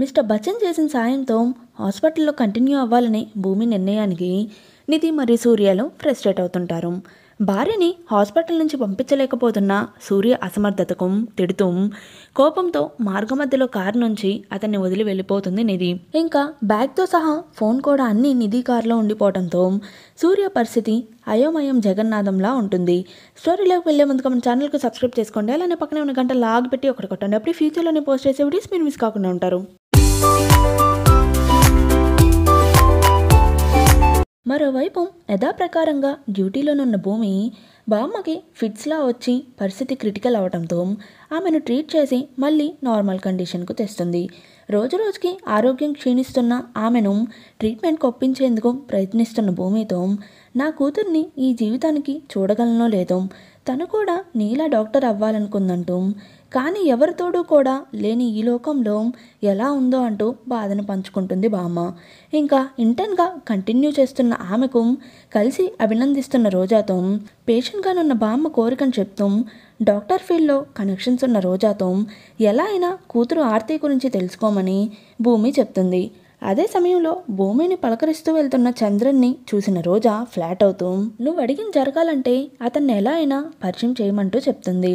mister Bachchan చేసిన సాయంతో హాస్పిటల్లో కంటిన్యూ అవ్వాలని భూమి నిర్ణయానికి నిధి మరియు సూర్యలు ఫ్రస్ట్రేట్ అవుతుంటారు భార్యని హాస్పిటల్ నుంచి పంపించలేకపోతున్న సూర్య అసమర్థతకు తిడుతూ కోపంతో మార్గమధ్యలో కారు నుంచి అతన్ని వదిలి వెళ్ళిపోతుంది నిధి ఇంకా బ్యాగ్తో సహా ఫోన్ కూడా అన్ని నిధి కారులో ఉండిపోవడంతో సూర్య పరిస్థితి అయోమయం జగన్నాథంలా ఉంటుంది స్టోరీలోకి వెళ్ళే ముందు మన ఛానల్కి సబ్స్క్రైబ్ చేసుకోండి అలానే పక్కనే ఉన్న గంట లాగ్ పెట్టి ఒకటి కొట్టండి అప్పుడు ఫ్యూచర్లోనే పోస్ట్ చేసే వీడియోస్ మీరు మిస్ కాకుండా ఉంటారు మరోవైపు యథాప్రకారంగా డ్యూటీలోనున్న భూమి బామ్మకి ఫిట్స్లా వచ్చి పరిస్థితి క్రిటికల్ అవడంతో ఆమెను ట్రీట్ చేసి మళ్ళీ నార్మల్ కండిషన్కు తెస్తుంది రోజురోజుకి ఆరోగ్యం క్షీణిస్తున్న ఆమెను ట్రీట్మెంట్ ఒప్పించేందుకు ప్రయత్నిస్తున్న భూమితో నా కూతుర్ని ఈ జీవితానికి చూడగలనో లేదో తను కూడా నీలా డాక్టర్ అవ్వాలనుకుందంటూ కానీ ఎవరితోడూ కూడా లేని ఈ లోకంలో ఎలా ఉందో అంటూ బాధను పంచుకుంటుంది బామ్మ ఇంకా ఇంటర్న్గా కంటిన్యూ చేస్తున్న ఆమెకు కలిసి అభినందిస్తున్న రోజాతో పేషెంట్గానున్న బామ్మ కోరికను చెప్తూ డాక్టర్ ఫీల్డ్లో కనెక్షన్స్ ఉన్న రోజాతో ఎలా అయినా కూతురు ఆర్తి గురించి తెలుసుకోమని భూమి చెప్తుంది అదే సమయంలో భూమిని పలకరిస్తూ వెళ్తున్న చంద్రన్ని చూసిన రోజా ఫ్లాట్ అవుతూ నువ్వు అడిగిన జరగాలంటే అతన్ని ఎలా అయినా పరిచయం చేయమంటూ చెప్తుంది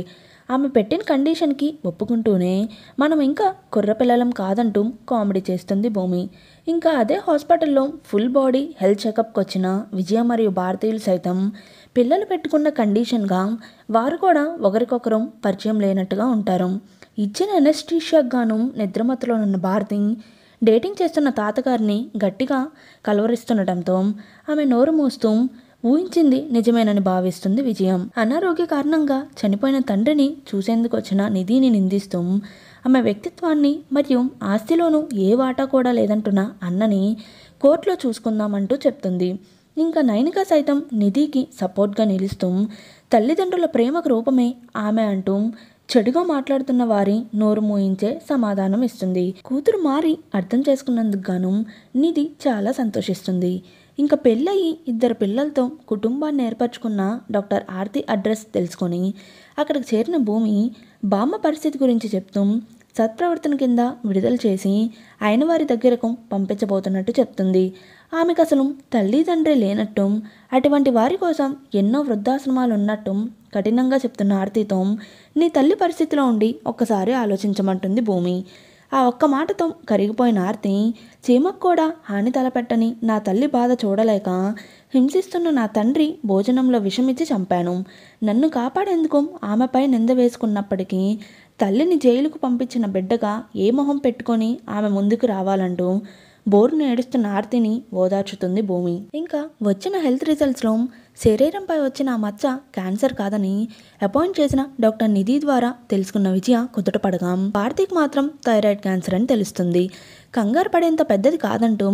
ఆమె పెట్టిన కండిషన్కి ఒప్పుకుంటూనే మనం ఇంకా కుర్రపిల్లలం కాదంటూ కామెడీ చేస్తుంది భూమి ఇంకా అదే హాస్పిటల్లో ఫుల్ బాడీ హెల్త్ చెకప్కి వచ్చిన విజయ మరియు భారతీయులు సైతం పిల్లలు పెట్టుకున్న కండిషన్గా వారు కూడా ఒకరికొకరు పరిచయం లేనట్టుగా ఉంటారు ఇచ్చిన ఎనెస్టీషియాకు గాను నిద్రమతలో ఉన్న భారతి డేటింగ్ చేస్తున్న తాతగారిని గట్టిగా కలవరిస్తుండటంతో ఆమె నోరు మూస్తూ ఊహించింది నిజమేనని భావిస్తుంది విజయం అనారోగ్య కారణంగా చనిపోయిన తండ్రిని చూసేందుకు వచ్చిన నిధిని నిందిస్తూ ఆమె వ్యక్తిత్వాన్ని మరియు ఆస్తిలోనూ ఏ వాటా కూడా లేదంటున్న అన్నని కోర్టులో చూసుకుందామంటూ చెప్తుంది ఇంకా నయనిక సైతం నిధికి సపోర్ట్గా నిలుస్తూ తల్లిదండ్రుల ప్రేమకు రూపమే ఆమె అంటూ చెడుగా మాట్లాడుతున్న వారి నోరు మూయించే సమాధానం ఇస్తుంది కూతురు మారి అర్థం చేసుకున్నందుకు గాను నిధి చాలా సంతోషిస్తుంది ఇంకా పెళ్ళయి ఇద్దరు పిల్లలతో కుటుంబాన్ని ఏర్పరచుకున్న డాక్టర్ ఆర్తి అడ్రస్ తెలుసుకొని అక్కడికి చేరిన భూమి బామ్మ పరిస్థితి గురించి చెప్తూ సత్ప్రవర్తన కింద విడుదల చేసి ఆయన వారి దగ్గరకు పంపించబోతున్నట్టు చెప్తుంది ఆమెకు అసలు తల్లిదండ్రి లేనట్టు అటువంటి వారి కోసం ఎన్నో వృద్ధాశ్రమాలు ఉన్నట్టు కఠినంగా చెప్తున్న ఆర్తితో నీ తల్లి పరిస్థితిలో ఉండి ఒక్కసారి ఆలోచించమంటుంది భూమి ఆ ఒక్క మాటతో కరిగిపోయిన ఆర్తి చీమకు కూడా హాని తలపెట్టని నా తల్లి బాధ చూడలేక హింసిస్తున్న నా తండ్రి భోజనంలో విషమిచ్చి చంపాను నన్ను కాపాడేందుకు ఆమెపై నింద వేసుకున్నప్పటికీ తల్లిని జైలుకు పంపించిన బిడ్డగా ఏ మొహం పెట్టుకొని ఆమె ముందుకు రావాలంటూ బోర్ను ఏడుస్తున్న ఆర్తిని ఓదార్చుతుంది భూమి ఇంకా వచ్చిన హెల్త్ రిజల్ట్స్లో శరీరంపై వచ్చిన ఆ మచ్చ క్యాన్సర్ కాదని అపాయింట్ చేసిన డాక్టర్ నిధి ద్వారా తెలుసుకున్న విజయ పడగాం కార్తీక్ మాత్రం థైరాయిడ్ క్యాన్సర్ అని తెలుస్తుంది కంగారు పడేంత పెద్దది కాదంటూ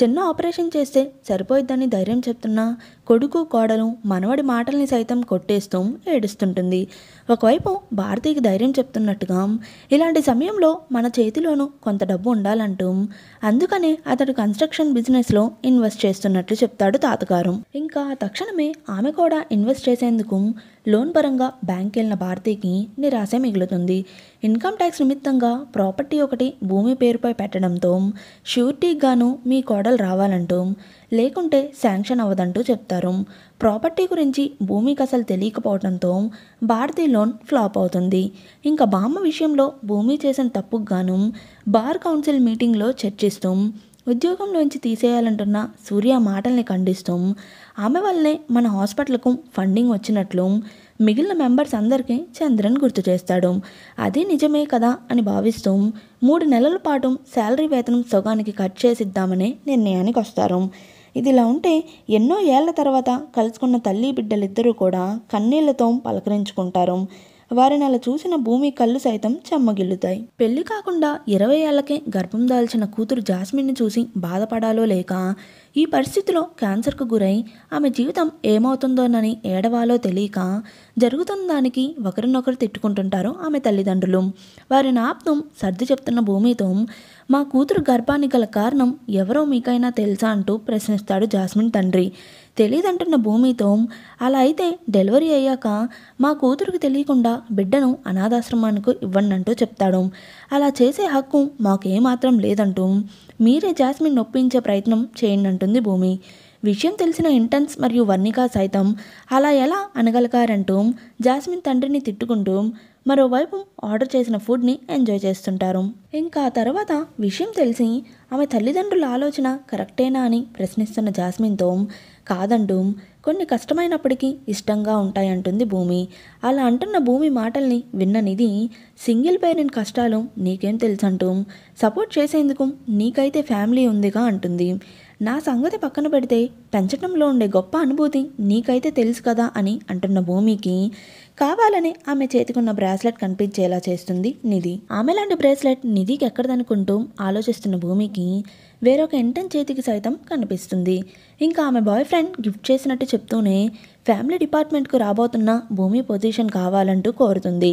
చిన్న ఆపరేషన్ చేస్తే సరిపోయిద్దని ధైర్యం చెప్తున్నా కొడుకు కోడలు మనవడి మాటల్ని సైతం కొట్టేస్తూ ఏడుస్తుంటుంది ఒకవైపు భారతికి ధైర్యం చెప్తున్నట్టుగా ఇలాంటి సమయంలో మన చేతిలోనూ కొంత డబ్బు ఉండాలంటూ అందుకనే అతడు కన్స్ట్రక్షన్ బిజినెస్లో ఇన్వెస్ట్ చేస్తున్నట్లు చెప్తాడు తాతగారు ఇంకా తక్షణమే ఆమె కూడా ఇన్వెస్ట్ చేసేందుకు లోన్ పరంగా బ్యాంక్ వెళ్ళిన భారతికి నిరాశ మిగులుతుంది ఇన్కమ్ ట్యాక్స్ నిమిత్తంగా ప్రాపర్టీ ఒకటి భూమి పేరుపై పెట్టడంతో షూరిటీకి గాను మీ కోడలు రావాలంటూ లేకుంటే శాంక్షన్ అవ్వదంటూ చెప్తారు ప్రాపర్టీ గురించి భూమికి అసలు తెలియకపోవడంతో భారతీ లోన్ ఫ్లాప్ అవుతుంది ఇంకా బామ్మ విషయంలో భూమి చేసిన తప్పుకు గాను బార్ కౌన్సిల్ మీటింగ్లో చర్చిస్తూ ఉద్యోగంలోంచి తీసేయాలంటున్న సూర్య మాటల్ని ఖండిస్తూ ఆమె వల్లనే మన హాస్పిటల్కు ఫండింగ్ వచ్చినట్లు మిగిలిన మెంబర్స్ అందరికీ చంద్రన్ గుర్తు చేస్తాడు అది నిజమే కదా అని భావిస్తూ మూడు నెలల పాటు శాలరీ వేతనం సగానికి కట్ చేసిద్దామనే నిర్ణయానికి వస్తారు ఇదిలా ఉంటే ఎన్నో ఏళ్ల తర్వాత కలుసుకున్న తల్లి బిడ్డలిద్దరూ కూడా కన్నీళ్లతో పలకరించుకుంటారు వారిని అలా చూసిన భూమి కళ్ళు సైతం చెమ్మగిల్లుతాయి పెళ్లి కాకుండా ఇరవై ఏళ్లకే గర్భం దాల్చిన కూతురు జాస్మిన్ని చూసి బాధపడాలో లేక ఈ పరిస్థితిలో క్యాన్సర్కు గురై ఆమె జీవితం ఏమవుతుందోనని ఏడవాలో తెలియక జరుగుతున్న దానికి ఒకరినొకరు తిట్టుకుంటుంటారు ఆమె తల్లిదండ్రులు వారి నాప్తం సర్ది చెప్తున్న భూమితో మా కూతురు గర్భానికి గల కారణం ఎవరో మీకైనా తెలుసా అంటూ ప్రశ్నిస్తాడు జాస్మిన్ తండ్రి తెలియదంటున్న భూమితో అలా అయితే డెలివరీ అయ్యాక మా కూతురికి తెలియకుండా బిడ్డను అనాథాశ్రమానికి ఇవ్వండి అంటూ చెప్తాడు అలా చేసే హక్కు మాకేమాత్రం లేదంటూ మీరే జాస్మిన్ నొప్పించే ప్రయత్నం చేయండి అంటుంది భూమి విషయం తెలిసిన ఇంటర్న్స్ మరియు వర్ణిక సైతం అలా ఎలా అనగలగారంటూ జాస్మిన్ తండ్రిని తిట్టుకుంటూ మరోవైపు ఆర్డర్ చేసిన ఫుడ్ని ఎంజాయ్ చేస్తుంటారు ఇంకా తర్వాత విషయం తెలిసి ఆమె తల్లిదండ్రుల ఆలోచన కరెక్టేనా అని ప్రశ్నిస్తున్న జాస్మిన్తో కాదంటూ కొన్ని కష్టమైనప్పటికీ ఇష్టంగా ఉంటాయంటుంది భూమి అలా అంటున్న భూమి మాటల్ని విన్న నిధి సింగిల్ పేరెంట్ కష్టాలు నీకేం తెలుసంటూ సపోర్ట్ చేసేందుకు నీకైతే ఫ్యామిలీ ఉందిగా అంటుంది నా సంగతి పక్కన పెడితే పెంచడంలో ఉండే గొప్ప అనుభూతి నీకైతే తెలుసు కదా అని అంటున్న భూమికి కావాలని ఆమె చేతికున్న బ్రాస్లెట్ కనిపించేలా చేస్తుంది నిధి ఆమె లాంటి బ్రాస్లెట్ నిధికి ఎక్కడదనుకుంటూ ఆలోచిస్తున్న భూమికి వేరొక ఇంటన్ చేతికి సైతం కనిపిస్తుంది ఇంకా ఆమె బాయ్ ఫ్రెండ్ గిఫ్ట్ చేసినట్టు చెప్తూనే ఫ్యామిలీ డిపార్ట్మెంట్కు రాబోతున్న భూమి పొజిషన్ కావాలంటూ కోరుతుంది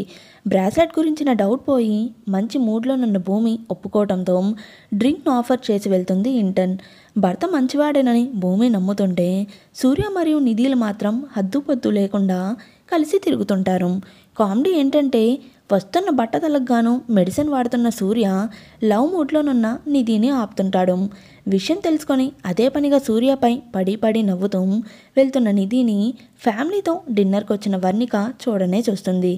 బ్రాస్లెట్ గురించిన డౌట్ పోయి మంచి మూడ్లో నున్న భూమి ఒప్పుకోవడంతో డ్రింక్ను ఆఫర్ చేసి వెళ్తుంది ఇంటన్ భర్త మంచివాడేనని భూమి నమ్ముతుంటే సూర్య మరియు నిధులు మాత్రం హద్దుపొద్దు లేకుండా కలిసి తిరుగుతుంటారు కామెడీ ఏంటంటే వస్తున్న బట్టతలకు గాను మెడిసిన్ వాడుతున్న సూర్య లవ్ మూడ్లోనున్న నిధిని ఆపుతుంటాడు విషయం తెలుసుకొని అదే పనిగా సూర్యపై పడి పడి నవ్వుతూ వెళ్తున్న నిధిని ఫ్యామిలీతో డిన్నర్కి వచ్చిన వర్ణిక చూడనే చూస్తుంది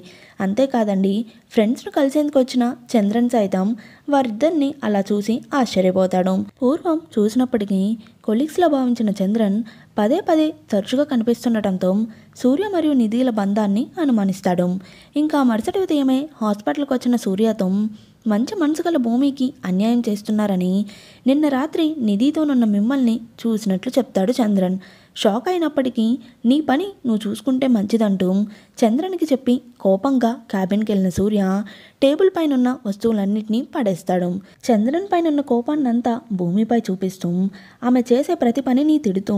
అంతేకాదండి ఫ్రెండ్స్ను కలిసేందుకు వచ్చిన చంద్రన్ సైతం వారిద్దరిని అలా చూసి ఆశ్చర్యపోతాడు పూర్వం చూసినప్పటికీ కొలీగ్స్లో భావించిన చంద్రన్ పదే పదే తరచుగా కనిపిస్తుండటంతో సూర్య మరియు నిధిల బంధాన్ని అనుమానిస్తాడు ఇంకా మరుసటి ఉదయమే హాస్పిటల్కి వచ్చిన సూర్యతో మంచి మనసు గల భూమికి అన్యాయం చేస్తున్నారని నిన్న రాత్రి నిధితోనున్న మిమ్మల్ని చూసినట్లు చెప్తాడు చంద్రన్ షాక్ అయినప్పటికీ నీ పని నువ్వు చూసుకుంటే మంచిదంటూ చంద్రనికి చెప్పి కోపంగా క్యాబిన్కి వెళ్ళిన సూర్య టేబుల్ పైన ఉన్న వస్తువులన్నింటినీ పడేస్తాడు చంద్రన్ ఉన్న కోపాన్నంతా భూమిపై చూపిస్తూ ఆమె చేసే ప్రతి పనిని తిడుతూ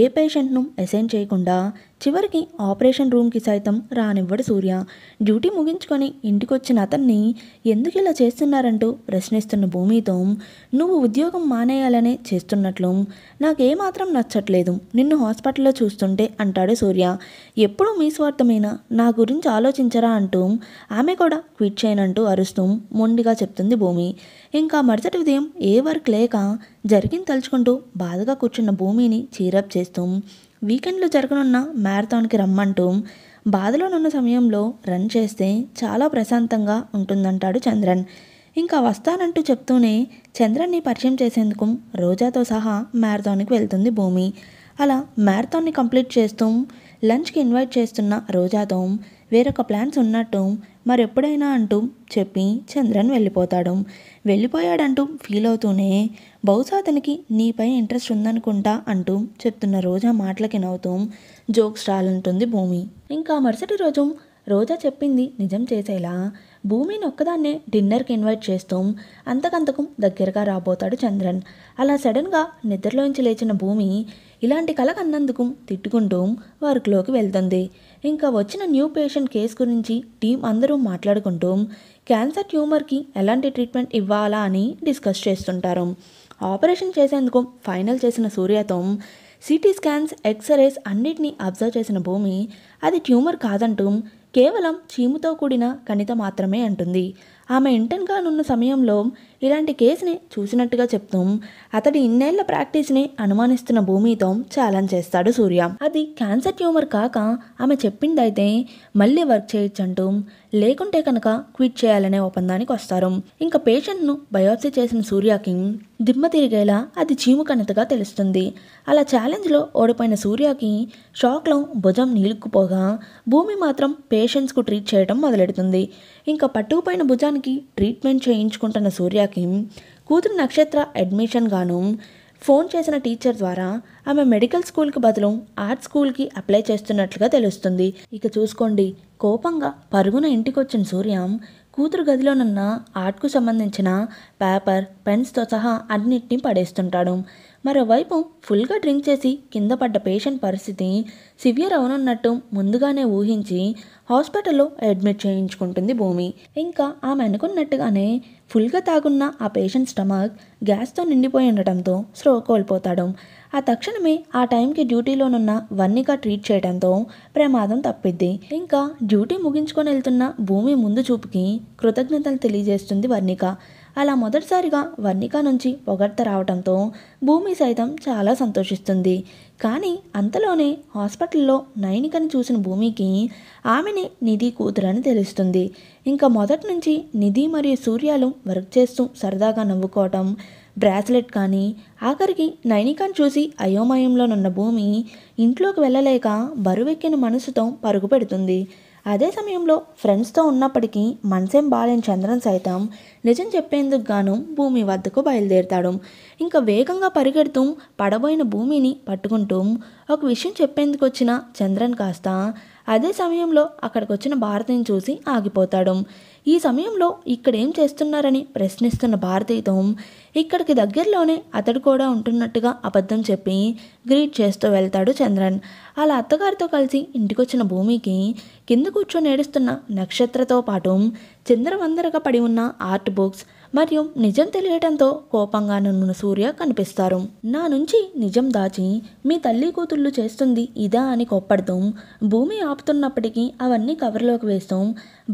ఏ పేషెంట్ను అసైన్ చేయకుండా చివరికి ఆపరేషన్ రూమ్కి సైతం రానివ్వడు సూర్య డ్యూటీ ముగించుకొని ఇంటికొచ్చిన అతన్ని ఎందుకు ఇలా చేస్తున్నారంటూ ప్రశ్నిస్తున్న భూమితో నువ్వు ఉద్యోగం మానేయాలనే చేస్తున్నట్లు నాకేమాత్రం నచ్చట్లేదు నిన్ను హాస్పిటల్లో చూస్తుంటే అంటాడు సూర్య ఎప్పుడూ మీ స్వార్థమైన నా గురించి ఆలోచించరా అంటూ ఆమె కూడా క్విట్ చేయనంటూ అరుస్తూ మొండిగా చెప్తుంది భూమి ఇంకా మరుసటి ఉదయం ఏ వర్క్ లేక జరిగింది తలుచుకుంటూ బాధగా కూర్చున్న భూమిని చీరప్ చేస్తూ వీకెండ్లో జరగనున్న మ్యారథాన్కి రమ్మంటూ బాధలోనున్న సమయంలో రన్ చేస్తే చాలా ప్రశాంతంగా ఉంటుందంటాడు చంద్రన్ ఇంకా వస్తానంటూ చెప్తూనే చంద్రన్ని పరిచయం చేసేందుకు రోజాతో సహా మ్యారథాన్కి వెళ్తుంది భూమి అలా మ్యారథాన్ని కంప్లీట్ చేస్తూ లంచ్కి ఇన్వైట్ చేస్తున్న రోజాతో వేరొక ప్లాన్స్ ఉన్నట్టు మరెప్పుడైనా అంటూ చెప్పి చంద్రన్ వెళ్ళిపోతాడు వెళ్ళిపోయాడంటూ ఫీల్ అవుతూనే బహుశా అతనికి నీపై ఇంట్రెస్ట్ ఉందనుకుంటా అంటూ చెప్తున్న రోజా మాటలకి నవ్వుతూ జోక్స్ రాలంటుంది భూమి ఇంకా మరుసటి రోజు రోజా చెప్పింది నిజం చేసేలా భూమిని ఒక్కదాన్నే డిన్నర్కి ఇన్వైట్ చేస్తూ అంతకంతకు దగ్గరగా రాబోతాడు చంద్రన్ అలా సడన్గా నిద్రలోంచి లేచిన భూమి ఇలాంటి కల కన్నందుకు తిట్టుకుంటూ వర్క్లోకి వెళ్తుంది ఇంకా వచ్చిన న్యూ పేషెంట్ కేసు గురించి టీం అందరూ మాట్లాడుకుంటూ క్యాన్సర్ ట్యూమర్కి ఎలాంటి ట్రీట్మెంట్ ఇవ్వాలా అని డిస్కస్ చేస్తుంటారు ఆపరేషన్ చేసేందుకు ఫైనల్ చేసిన సూర్యతో సిటీ స్కాన్స్ ఎక్స్రేస్ అన్నిటినీ అబ్జర్వ్ చేసిన భూమి అది ట్యూమర్ కాదంటూ కేవలం చీముతో కూడిన కణిత మాత్రమే అంటుంది ఆమె ఇంటర్న్గా నున్న సమయంలో ఇలాంటి కేసుని చూసినట్టుగా చెప్తూ అతడి ఇన్నేళ్ల ప్రాక్టీస్ని అనుమానిస్తున్న భూమితో ఛాలెంజ్ చేస్తాడు సూర్య అది క్యాన్సర్ ట్యూమర్ కాక ఆమె చెప్పిందైతే మళ్ళీ వర్క్ అంటూ లేకుంటే కనుక క్విట్ చేయాలనే ఒప్పందానికి వస్తారు ఇంకా పేషెంట్ను బయోప్సీ చేసిన సూర్యకి దిమ్మ తిరిగేలా అది చీము తెలుస్తుంది అలా ఛాలెంజ్లో ఓడిపోయిన సూర్యకి షాక్లో భుజం నీలుక్కుపోగా భూమి మాత్రం పేషెంట్స్కు ట్రీట్ చేయడం మొదలెడుతుంది ఇంకా పట్టుకుపోయిన భుజానికి ట్రీట్మెంట్ చేయించుకుంటున్న సూర్యకి పూజకి కూతురు నక్షత్ర అడ్మిషన్ గాను ఫోన్ చేసిన టీచర్ ద్వారా ఆమె మెడికల్ స్కూల్కి బదులు ఆర్ట్ స్కూల్కి అప్లై చేస్తున్నట్లుగా తెలుస్తుంది ఇక చూసుకోండి కోపంగా పరుగున ఇంటికి వచ్చిన సూర్యం కూతురు గదిలోనున్న ఆర్ట్కు సంబంధించిన పేపర్ పెన్స్తో సహా అన్నింటినీ పడేస్తుంటాడు మరోవైపు ఫుల్గా డ్రింక్ చేసి కింద పడ్డ పేషెంట్ పరిస్థితి సివియర్ అవునున్నట్టు ముందుగానే ఊహించి హాస్పిటల్లో అడ్మిట్ చేయించుకుంటుంది భూమి ఇంకా ఆమె అనుకున్నట్టుగానే ఫుల్గా తాగున్న ఆ పేషెంట్ స్టమక్ గ్యాస్తో నిండిపోయి ఉండటంతో స్ట్రో కోల్పోతాడు ఆ తక్షణమే ఆ టైంకి డ్యూటీలోనున్న వన్నీగా ట్రీట్ చేయడంతో ప్రమాదం తప్పిద్ది ఇంకా డ్యూటీ ముగించుకొని వెళ్తున్న భూమి ముందు చూపుకి కృతజ్ఞతలు తెలియజేస్తుంది వర్ణిక అలా మొదటిసారిగా వర్ణిక నుంచి పొగడ్త రావడంతో భూమి సైతం చాలా సంతోషిస్తుంది కానీ అంతలోనే హాస్పిటల్లో నయనికని చూసిన భూమికి ఆమెని నిధి కూతురని తెలుస్తుంది ఇంకా మొదటి నుంచి నిధి మరియు సూర్యాలు వర్క్ చేస్తూ సరదాగా నవ్వుకోవటం బ్రాస్లెట్ కానీ ఆఖరికి నైనికాన్ని చూసి అయోమయంలోనున్న భూమి ఇంట్లోకి వెళ్ళలేక బరువెక్కిన మనసుతో పరుగు పెడుతుంది అదే సమయంలో ఫ్రెండ్స్తో ఉన్నప్పటికీ మనసేం బాలేని చంద్రన్ సైతం నిజం చెప్పేందుకు గాను భూమి వద్దకు బయలుదేరుతాడు ఇంకా వేగంగా పరిగెడుతూ పడబోయిన భూమిని పట్టుకుంటూ ఒక విషయం చెప్పేందుకు వచ్చిన చంద్రన్ కాస్త అదే సమయంలో అక్కడికి వచ్చిన భారతిని చూసి ఆగిపోతాడు ఈ సమయంలో ఇక్కడేం చేస్తున్నారని ప్రశ్నిస్తున్న భారతితో ఇక్కడికి దగ్గరలోనే అతడు కూడా ఉంటున్నట్టుగా అబద్ధం చెప్పి గ్రీట్ చేస్తూ వెళ్తాడు చంద్రన్ అలా అత్తగారితో కలిసి ఇంటికొచ్చిన భూమికి కింద కూర్చొని ఏడుస్తున్న నక్షత్రతో పాటు చంద్రవందరగా పడి ఉన్న ఆర్ట్ బుక్స్ మరియు నిజం తెలియటంతో నన్ను సూర్య కనిపిస్తారు నా నుంచి నిజం దాచి మీ తల్లి కూతుళ్ళు చేస్తుంది ఇదా అని కోప్పడుతూ భూమి ఆపుతున్నప్పటికీ అవన్నీ కవర్లోకి వేస్తూ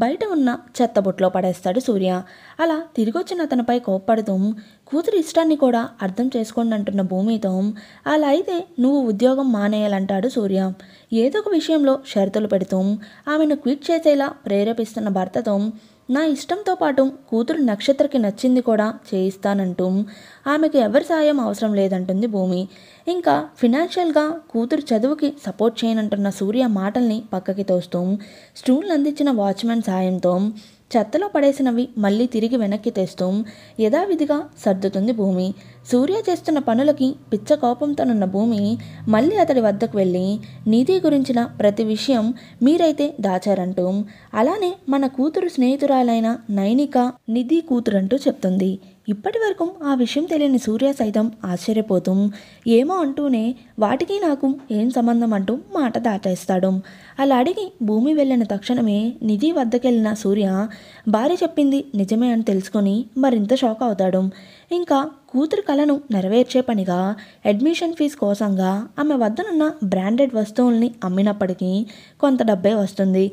బయట ఉన్న చెత్తబొట్లో పడేస్తాడు సూర్య అలా తిరిగొచ్చిన అతనిపై కోప్పడుతూ కూతురు ఇష్టాన్ని కూడా అర్థం చేసుకోండి అంటున్న భూమితో అలా అయితే నువ్వు ఉద్యోగం మానేయాలంటాడు సూర్య ఏదో ఒక విషయంలో షరతులు పెడుతూ ఆమెను క్విట్ చేసేలా ప్రేరేపిస్తున్న భర్తతో నా ఇష్టంతో పాటు కూతురు నక్షత్రకి నచ్చింది కూడా చేయిస్తానంటూ ఆమెకు ఎవరి సాయం అవసరం లేదంటుంది భూమి ఇంకా ఫినాన్షియల్గా కూతురు చదువుకి సపోర్ట్ చేయనంటున్న సూర్య మాటల్ని పక్కకి తోస్తూ స్టూల్ అందించిన వాచ్మెన్ సాయంతో చెత్తలో పడేసినవి మళ్ళీ తిరిగి వెనక్కి తెస్తూ యథావిధిగా సర్దుతుంది భూమి సూర్య చేస్తున్న పనులకి పిచ్చ కోపంతోనున్న భూమి మళ్ళీ అతడి వద్దకు వెళ్ళి నిధి గురించిన ప్రతి విషయం మీరైతే దాచారంటూ అలానే మన కూతురు స్నేహితురాలైన నైనిక నిధి కూతురంటూ చెప్తుంది ఇప్పటి వరకు ఆ విషయం తెలియని సూర్య సైతం ఆశ్చర్యపోతూ ఏమో అంటూనే వాటికి నాకు ఏం సంబంధం అంటూ మాట దాటేస్తాడు అలా అడిగి భూమి వెళ్ళిన తక్షణమే నిధి వద్దకెళ్ళిన సూర్య భార్య చెప్పింది నిజమే అని తెలుసుకొని మరింత షాక్ అవుతాడు ఇంకా కూతురు కళను నెరవేర్చే పనిగా అడ్మిషన్ ఫీజ్ కోసంగా ఆమె వద్దనున్న బ్రాండెడ్ వస్తువుల్ని అమ్మినప్పటికీ కొంత డబ్బే వస్తుంది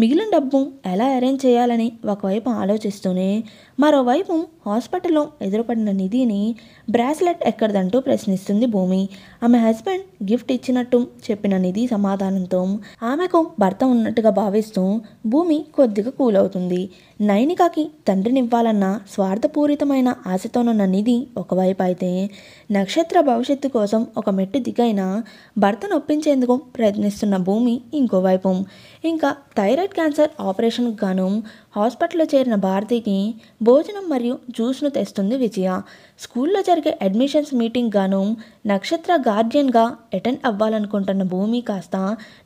మిగిలిన డబ్బు ఎలా అరేంజ్ చేయాలని ఒకవైపు ఆలోచిస్తూనే మరోవైపు హాస్పిటల్లో ఎదురుపడిన నిధిని బ్రాస్లెట్ ఎక్కడదంటూ ప్రశ్నిస్తుంది భూమి ఆమె హస్బెండ్ గిఫ్ట్ ఇచ్చినట్టు చెప్పిన నిధి సమాధానంతో ఆమెకు భర్త ఉన్నట్టుగా భావిస్తూ భూమి కొద్దిగా కూల్ అవుతుంది నైనికాకి తండ్రినివ్వాలన్న స్వార్థపూరితమైన ఆశతోనున్న నిధి ఒకవైపు అయితే నక్షత్ర భవిష్యత్తు కోసం ఒక మెట్టు దిగైన భర్తను ఒప్పించేందుకు ప్రయత్నిస్తున్న భూమి ఇంకోవైపు ఇంకా థైరాయిడ్ థైరాయిడ్ క్యాన్సర్ ఆపరేషన్ గాను హాస్పిటల్లో చేరిన భారతికి భోజనం మరియు జ్యూస్ను తెస్తుంది విజయ స్కూల్లో జరిగే అడ్మిషన్స్ మీటింగ్ గాను నక్షత్ర గార్డియన్గా అటెండ్ అవ్వాలనుకుంటున్న భూమి కాస్త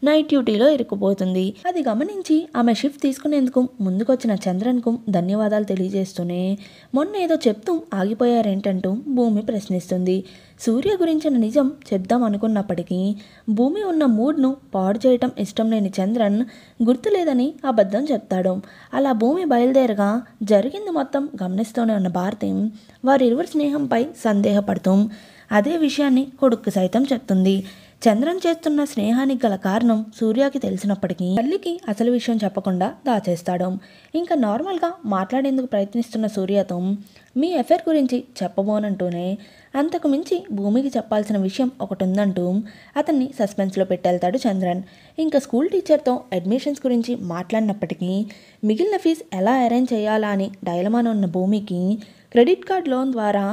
నైట్ డ్యూటీలో ఇరుక్కుపోతుంది అది గమనించి ఆమె షిఫ్ట్ తీసుకునేందుకు ముందుకొచ్చిన చంద్రన్కు ధన్యవాదాలు తెలియజేస్తూనే మొన్న ఏదో చెప్తూ ఆగిపోయారేంటంటూ భూమి ప్రశ్నిస్తుంది సూర్య గురించిన నిజం చెప్దాం అనుకున్నప్పటికీ భూమి ఉన్న మూడ్ను పాడు చేయటం ఇష్టం లేని చంద్రన్ గుర్తులేదని అబద్ధం చెప్తాడు అలా భూమి బయలుదేరగా జరిగింది మొత్తం గమనిస్తూనే ఉన్న భారతి వారిరువురి స్నేహంపై సందేహపడుతూ అదే విషయాన్ని కొడుక్కు సైతం చెప్తుంది చంద్రన్ చేస్తున్న స్నేహానికి గల కారణం సూర్యకి తెలిసినప్పటికీ తల్లికి అసలు విషయం చెప్పకుండా దాచేస్తాడు ఇంకా నార్మల్గా మాట్లాడేందుకు ప్రయత్నిస్తున్న సూర్యతో మీ ఎఫైర్ గురించి చెప్పబోనంటూనే అంతకు మించి భూమికి చెప్పాల్సిన విషయం ఒకటి ఉందంటూ అతన్ని సస్పెన్స్లో పెట్టేళ్తాడు చంద్రన్ ఇంకా స్కూల్ టీచర్తో అడ్మిషన్స్ గురించి మాట్లాడినప్పటికీ మిగిలిన ఫీజు ఎలా అరేంజ్ చేయాలా అని డైలమాన్ ఉన్న భూమికి క్రెడిట్ కార్డ్ లోన్ ద్వారా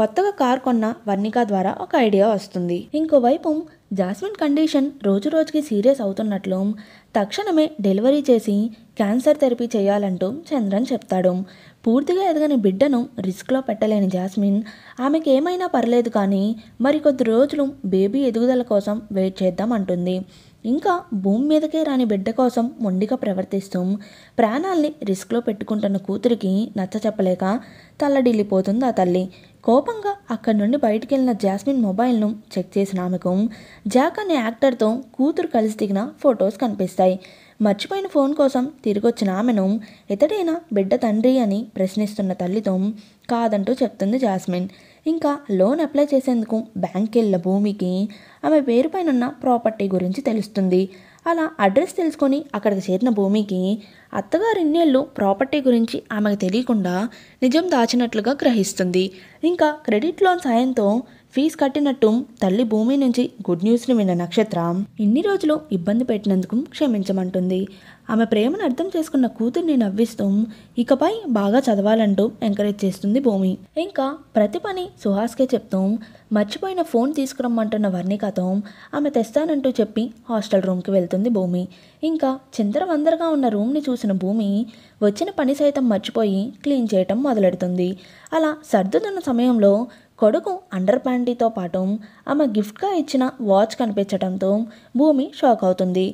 కొత్తగా కార్ కొన్న వర్ణిక ద్వారా ఒక ఐడియా వస్తుంది ఇంకోవైపు జాస్మిన్ కండిషన్ రోజు రోజుకి సీరియస్ అవుతున్నట్లు తక్షణమే డెలివరీ చేసి క్యాన్సర్ థెరపీ చేయాలంటూ చంద్రన్ చెప్తాడు పూర్తిగా ఎదగని బిడ్డను రిస్క్లో పెట్టలేని జాస్మిన్ ఆమెకి ఏమైనా పర్లేదు కానీ మరికొద్ది రోజులు బేబీ ఎదుగుదల కోసం వెయిట్ చేద్దాం అంటుంది ఇంకా భూమి మీదకే రాని బిడ్డ కోసం మొండిగా ప్రవర్తిస్తూ ప్రాణాల్ని రిస్క్లో పెట్టుకుంటున్న కూతురికి నచ్చ చెప్పలేక తల్లడిల్లిపోతుంది ఆ తల్లి కోపంగా అక్కడి నుండి బయటికి వెళ్ళిన జాస్మిన్ మొబైల్ను చెక్ చేసిన ఆమెకు జాక్ అనే యాక్టర్తో కూతురు కలిసి దిగిన ఫొటోస్ కనిపిస్తాయి మర్చిపోయిన ఫోన్ కోసం తిరిగొచ్చిన ఆమెను ఎతడైనా బిడ్డ తండ్రి అని ప్రశ్నిస్తున్న తల్లితో కాదంటూ చెప్తుంది జాస్మిన్ ఇంకా లోన్ అప్లై చేసేందుకు బ్యాంక్ వెళ్ళిన భూమికి ఆమె పేరుపైనున్న ప్రాపర్టీ గురించి తెలుస్తుంది అలా అడ్రస్ తెలుసుకొని అక్కడికి చేరిన భూమికి అత్తగారు ఇన్నేళ్ళు ప్రాపర్టీ గురించి ఆమెకు తెలియకుండా నిజం దాచినట్లుగా గ్రహిస్తుంది ఇంకా క్రెడిట్ లోన్ సాయంతో ఫీజు కట్టినట్టు తల్లి భూమి నుంచి గుడ్ న్యూస్ని విన్న నక్షత్ర ఇన్ని రోజులు ఇబ్బంది పెట్టినందుకు క్షమించమంటుంది ఆమె ప్రేమను అర్థం చేసుకున్న కూతుర్ని నవ్విస్తూ ఇకపై బాగా చదవాలంటూ ఎంకరేజ్ చేస్తుంది భూమి ఇంకా ప్రతి పని సుహాస్కే చెప్తూ మర్చిపోయిన ఫోన్ తీసుకురమ్మంటున్న వర్ణికతో ఆమె తెస్తానంటూ చెప్పి హాస్టల్ రూమ్కి వెళ్తుంది భూమి ఇంకా చిందరవందరగా ఉన్న రూమ్ని చూసిన భూమి వచ్చిన పని సైతం మర్చిపోయి క్లీన్ చేయటం మొదలెడుతుంది అలా సర్దుతున్న సమయంలో కొడుకు అండర్ ప్యాంటీతో పాటు ఆమె గిఫ్ట్గా ఇచ్చిన వాచ్ కనిపించడంతో భూమి షాక్ అవుతుంది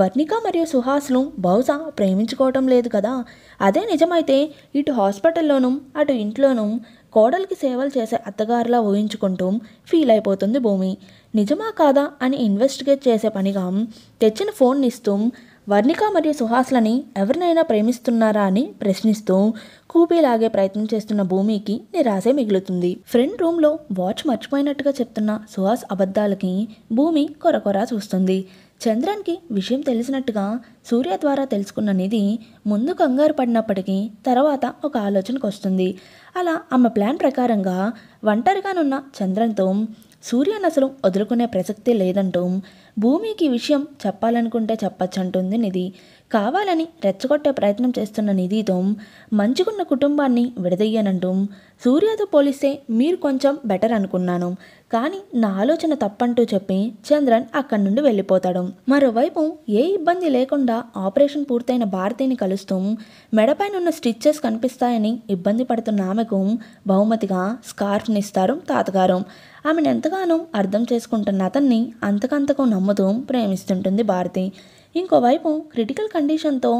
వర్ణిక మరియు సుహాస్ను బహుశా ప్రేమించుకోవటం లేదు కదా అదే నిజమైతే ఇటు హాస్పిటల్లోనూ అటు ఇంట్లోనూ కోడలికి సేవలు చేసే అత్తగారులా ఊహించుకుంటూ ఫీల్ అయిపోతుంది భూమి నిజమా కాదా అని ఇన్వెస్టిగేట్ చేసే పనిగా తెచ్చిన ఫోన్ ఇస్తూ వర్ణిక మరియు సుహాస్లని ఎవరినైనా ప్రేమిస్తున్నారా అని ప్రశ్నిస్తూ కూపీలాగే ప్రయత్నం చేస్తున్న భూమికి నిరాశే మిగులుతుంది ఫ్రంట్ రూమ్లో వాచ్ మర్చిపోయినట్టుగా చెప్తున్న సుహాస్ అబద్ధాలకి భూమి కొరకొర చూస్తుంది చంద్రన్కి విషయం తెలిసినట్టుగా సూర్య ద్వారా తెలుసుకున్న నిధి ముందు కంగారు పడినప్పటికీ తర్వాత ఒక ఆలోచనకు వస్తుంది అలా ఆమె ప్లాన్ ప్రకారంగా ఒంటరిగానున్న చంద్రన్తో సూర్యుని అసలు వదులుకునే ప్రసక్తే లేదంటూ భూమికి విషయం చెప్పాలనుకుంటే చెప్పచ్చంటుంది నిధి కావాలని రెచ్చగొట్టే ప్రయత్నం చేస్తున్న నిధితో మంచుకున్న కుటుంబాన్ని విడదయ్యానంటూ సూర్యతో పోలిస్తే మీరు కొంచెం బెటర్ అనుకున్నాను కానీ నా ఆలోచన తప్పంటూ చెప్పి చంద్రన్ అక్కడి నుండి వెళ్ళిపోతాడు మరోవైపు ఏ ఇబ్బంది లేకుండా ఆపరేషన్ పూర్తయిన భారతిని కలుస్తూ మెడపైనున్న స్టిచ్చెస్ కనిపిస్తాయని ఇబ్బంది పడుతున్న ఆమెకు బహుమతిగా స్కార్ఫ్ని ఇస్తారు తాతగారు ఆమెను ఎంతగానో అర్థం చేసుకుంటున్న అతన్ని అంతకంతకు నమ్ముతూ ప్రేమిస్తుంటుంది భారతి ఇంకోవైపు క్రిటికల్ కండిషన్తో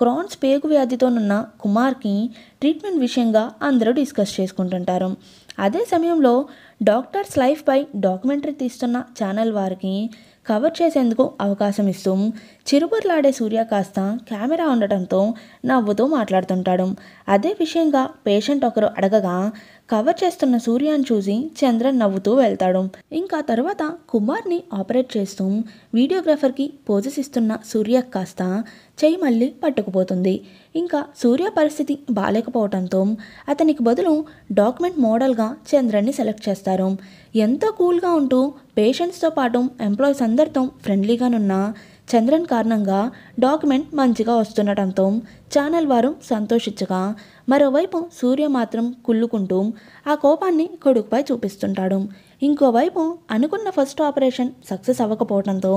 క్రాన్స్ పేగు వ్యాధితోనున్న కుమార్కి ట్రీట్మెంట్ విషయంగా అందరూ డిస్కస్ చేసుకుంటుంటారు అదే సమయంలో డాక్టర్స్ లైఫ్పై డాక్యుమెంటరీ తీస్తున్న ఛానల్ వారికి కవర్ చేసేందుకు అవకాశం ఇస్తూ చిరుబుర్లాడే సూర్య కాస్త కెమెరా ఉండటంతో నవ్వుతూ మాట్లాడుతుంటాడు అదే విషయంగా పేషెంట్ ఒకరు అడగగా కవర్ చేస్తున్న సూర్యాన్ని చూసి చంద్రన్ నవ్వుతూ వెళ్తాడు ఇంకా తర్వాత కుమార్ని ఆపరేట్ చేస్తూ వీడియోగ్రాఫర్కి పోజెస్ ఇస్తున్న సూర్య కాస్త చేయి మళ్ళీ పట్టుకుపోతుంది ఇంకా సూర్య పరిస్థితి బాగాలేకపోవడంతో అతనికి బదులు డాక్యుమెంట్ మోడల్గా చంద్రన్ని సెలెక్ట్ చేస్తారు ఎంతో కూల్గా ఉంటూ పేషెంట్స్తో పాటు ఎంప్లాయీస్ అందరితో ఫ్రెండ్లీగానున్న చంద్రన్ కారణంగా డాక్యుమెంట్ మంచిగా వస్తుండటంతో ఛానల్ వారు సంతోషించగా మరోవైపు సూర్య మాత్రం కుళ్ళుకుంటూ ఆ కోపాన్ని కొడుకుపై చూపిస్తుంటాడు ఇంకోవైపు అనుకున్న ఫస్ట్ ఆపరేషన్ సక్సెస్ అవ్వకపోవడంతో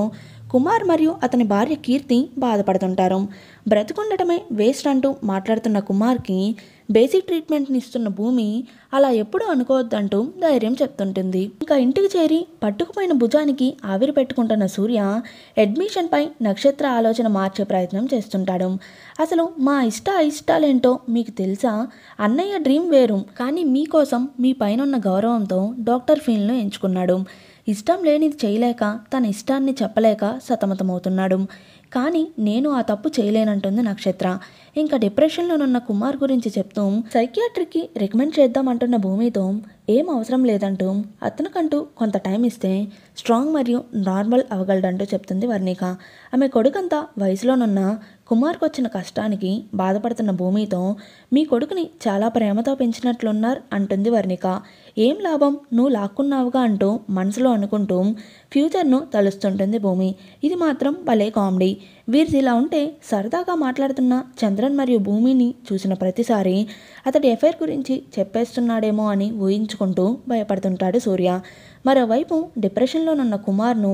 కుమార్ మరియు అతని భార్య కీర్తి బాధపడుతుంటారు బ్రతుకుండటమే వేస్ట్ అంటూ మాట్లాడుతున్న కుమార్కి బేసిక్ ట్రీట్మెంట్ని ఇస్తున్న భూమి అలా ఎప్పుడు అనుకోవద్దంటూ ధైర్యం చెప్తుంటుంది ఇంకా ఇంటికి చేరి పట్టుకుపోయిన భుజానికి ఆవిరి పెట్టుకుంటున్న సూర్య అడ్మిషన్పై నక్షత్ర ఆలోచన మార్చే ప్రయత్నం చేస్తుంటాడు అసలు మా ఇష్ట ఇష్టాలేంటో మీకు తెలుసా అన్నయ్య డ్రీమ్ వేరు కానీ మీకోసం మీ పైన ఉన్న గౌరవంతో డాక్టర్ ఫీల్డ్ను ఎంచుకున్నాడు ఇష్టం లేనిది చేయలేక తన ఇష్టాన్ని చెప్పలేక సతమతమవుతున్నాడు కానీ నేను ఆ తప్పు చేయలేనంటుంది నక్షత్ర ఇంకా డిప్రెషన్లో ఉన్న కుమార్ గురించి చెప్తూ సైకియాట్రిక్కి రికమెండ్ చేద్దామంటున్న భూమితో ఏం అవసరం లేదంటూ అతనికంటూ కొంత టైం ఇస్తే స్ట్రాంగ్ మరియు నార్మల్ అవగలడంటూ చెప్తుంది వర్ణిక ఆమె కొడుకంతా వయసులోనున్న కుమార్కు వచ్చిన కష్టానికి బాధపడుతున్న భూమితో మీ కొడుకుని చాలా ప్రేమతో పెంచినట్లున్నారు అంటుంది వర్ణిక ఏం లాభం నువ్వు లాక్కున్నావుగా అంటూ మనసులో అనుకుంటూ ఫ్యూచర్ను తలుస్తుంటుంది భూమి ఇది మాత్రం భలే కామెడీ వీరిది ఇలా ఉంటే సరదాగా మాట్లాడుతున్న చంద్రన్ మరియు భూమిని చూసిన ప్రతిసారి అతడి ఎఫ్ఐఆర్ గురించి చెప్పేస్తున్నాడేమో అని ఊహించుకుంటూ భయపడుతుంటాడు సూర్య మరోవైపు డిప్రెషన్లోనున్న కుమార్ను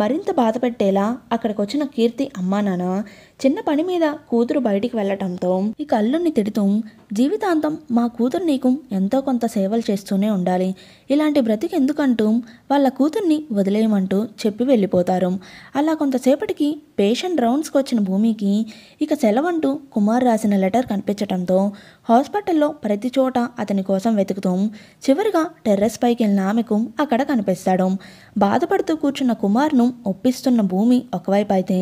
మరింత బాధపెట్టేలా అక్కడికి వచ్చిన కీర్తి అమ్మా నాన్న చిన్న పని మీద కూతురు బయటికి వెళ్ళటంతో ఈ కళ్ళుని తిడుతూ జీవితాంతం మా కూతురు నీకు ఎంతో కొంత సేవలు చేస్తూనే ఉండాలి ఇలాంటి బ్రతికి ఎందుకంటూ వాళ్ళ కూతుర్ని వదిలేయమంటూ చెప్పి వెళ్ళిపోతారు అలా కొంతసేపటికి పేషెంట్ రౌండ్స్కి వచ్చిన భూమికి ఇక సెలవంటూ కుమార్ రాసిన లెటర్ కనిపించటంతో హాస్పిటల్లో ప్రతి చోట అతని కోసం వెతుకుతూ చివరిగా టెర్రస్ పైకి వెళ్ళిన ఆమెకు అక్కడ కనిపిస్తాడు బాధపడుతూ కూర్చున్న కుమార్ను కోసం ఒప్పిస్తున్న భూమి ఒకవైపు అయితే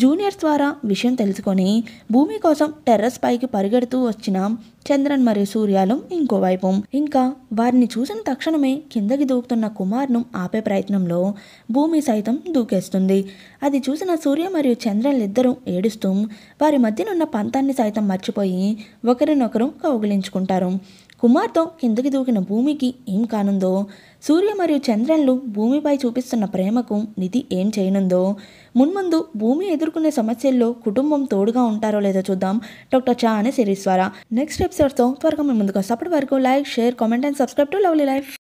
జూనియర్స్ ద్వారా విషయం తెలుసుకొని భూమి కోసం టెర్రస్ పైకి పరిగెడుతూ వచ్చిన చంద్రన్ మరియు సూర్యాలు ఇంకోవైపు ఇంకా వారిని చూసిన తక్షణమే కిందకి దూకుతున్న కుమార్ను ఆపే ప్రయత్నంలో భూమి సైతం దూకేస్తుంది అది చూసిన సూర్య మరియు చంద్రన్లిద్దరూ ఏడుస్తూ వారి మధ్యనున్న పంతాన్ని సైతం మర్చిపోయి ఒకరినొకరు కౌగిలించుకుంటారు కుమార్తో కిందకి దూకిన భూమికి ఏం కానుందో సూర్య మరియు చంద్రన్లు భూమిపై చూపిస్తున్న ప్రేమకు నిధి ఏం చేయనుందో మున్ముందు భూమి ఎదుర్కొనే సమస్యల్లో కుటుంబం తోడుగా ఉంటారో లేదో చూద్దాం డాక్టర్ చా అనే సిరీస్ ద్వారా నెక్స్ట్ ఎపిసోడ్తో త్వరగా మీ ముందుకు వస్తే అప్పటి వరకు like share comment and subscribe to lovely life